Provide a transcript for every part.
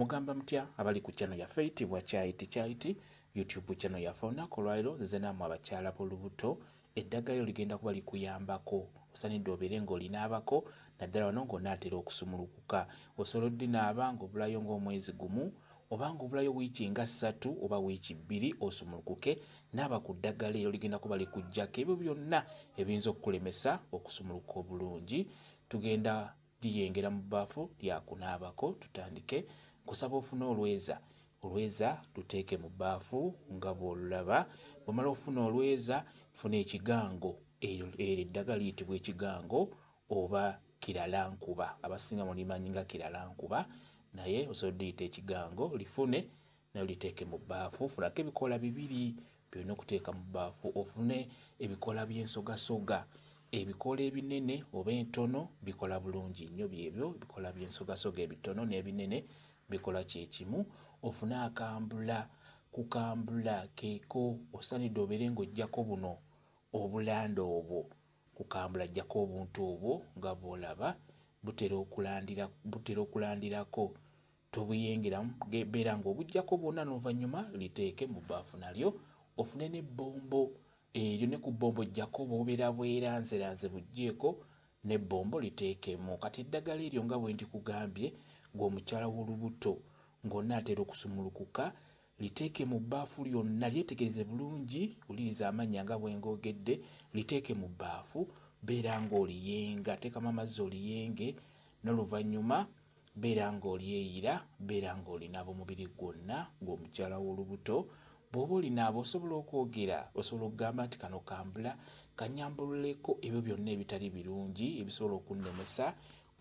mugamba mutya abali ku channel ya feitibwa chaiti chaiti youtube channel ya fauna kolwaliro zezenaamu abakyala b'olubuto eddagalo ligenda kuba likuyambako osanidde obeere ng'olinaabako naddala wano ng'onaatera okusumulukuka osoloddi naaba ngaobulayo ng'omwezi gumu obanga obulayo wiiki nga ssatu oba wiiki bbiri osumulukuke naaba ku ddagala eryo ligenda kuba likujjako ebyo byonna ebiyinza okukulemesa okusumuluka obulungi tugenda liyengera mu bbaafu lyakunaabako tutandike kusaba ofuna olweza olweza luteeke mu bbaafu nga bwolulaba bwemala ofuna olweza funa ekigango eryo eddagala liyitibwa ekigango oba kiralankuba abasinga mulimanyi nga kiralankuba naye osobola diyita ekigango lifune nayo liteeke mu bbaafu funako ebikola bibiri byolina okuteeka mu bbaafu ofune ebikola byensogasoga ebikola ebinene oba entono bikola bulungi nnyo byebyo ebikola byensogasoga ebitono nebinene bikola kyekimu ofune akambula kukambula keeko osanidde obeere ngaojjako buno obulanda obwo kukambula jjako obuntu obwo nga bwolaba butera okulandirako tobuyengeramu beera nga obugjako bwonna n'ovanyuma liteeke mu bbaafu nalyo ofune nebbombo eryo ne ku bbombo jjako oba obeera bweranzeranze bujjeeko nebbombo liteekemu kati eddagala eryo nga bwe ndikugambye gweomukyala w'olubuto ng'onna atera okusumulukuka liteeke mu bbaafu lyonna lyetegereze bulungi uliriza amannya nga bwengogedde liteeke mu bbaafu beera ng'oliyenga teekamu amazzi oliyenge n'oluvannyuma beera ng'olyeyira beera ng'olinaaba omubiri gwonna gw'omukyala w'olubuto bw'oba olinaaba osobola okwogera osobola okugamba nti kano kambula kanyambululeko ebyo byonna ebitali birungi ebisobola okunnemesa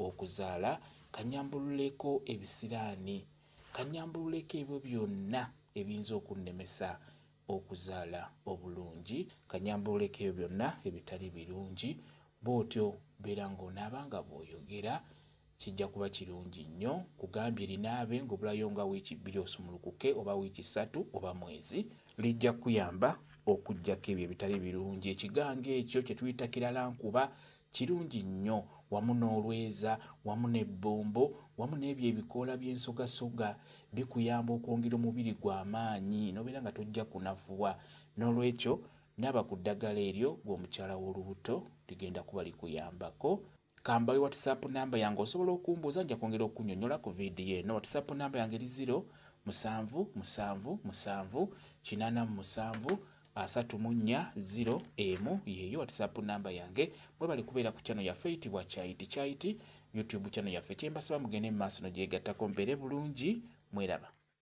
okuzaala kanyambululeko ebisiraani kanyambululeko ebyo byonna ebiyinza okunemesa okuzaala obulungi kanyambululeko ebyo byonna ebitali birungi bwotyo beera ngaonaabanga bwoyogera kijja kuba kirungi nnyo kugambye erinaabe ngaobulayo nga wiiki bbiri osumulukuke oba wiiki ssatu oba mwezi lijja kuyamba okugjako ebyo ebitali birungi ekigango ekyo kye tuyita kiralankuba kirungi nnyo wamu n'olweza wamu n'ebbombo wamu n'ebyo ebikoola by'ensogasoga bikuyamba okwongera omubiri gw'amaanyi nobeera nga tojja kunafuwa n'olwekyo naba ku ddagala eryo gweomukyala w'olubuto ligenda kuba likuyambako kambawe watisapu namba yange osobola okumbuuza nja kwongera okunyonyola ku vidiyo eno watisapu namba yange eri 0 7 7 7 8 7 34 yeyo whatsapp namba yange mwebale kubeera ku chano yaffe eyitibwa kyayiti kyayiti youtube chano yaffe kyembasaba mugende mu maaso nogyegattako mbeere bulungi mweraba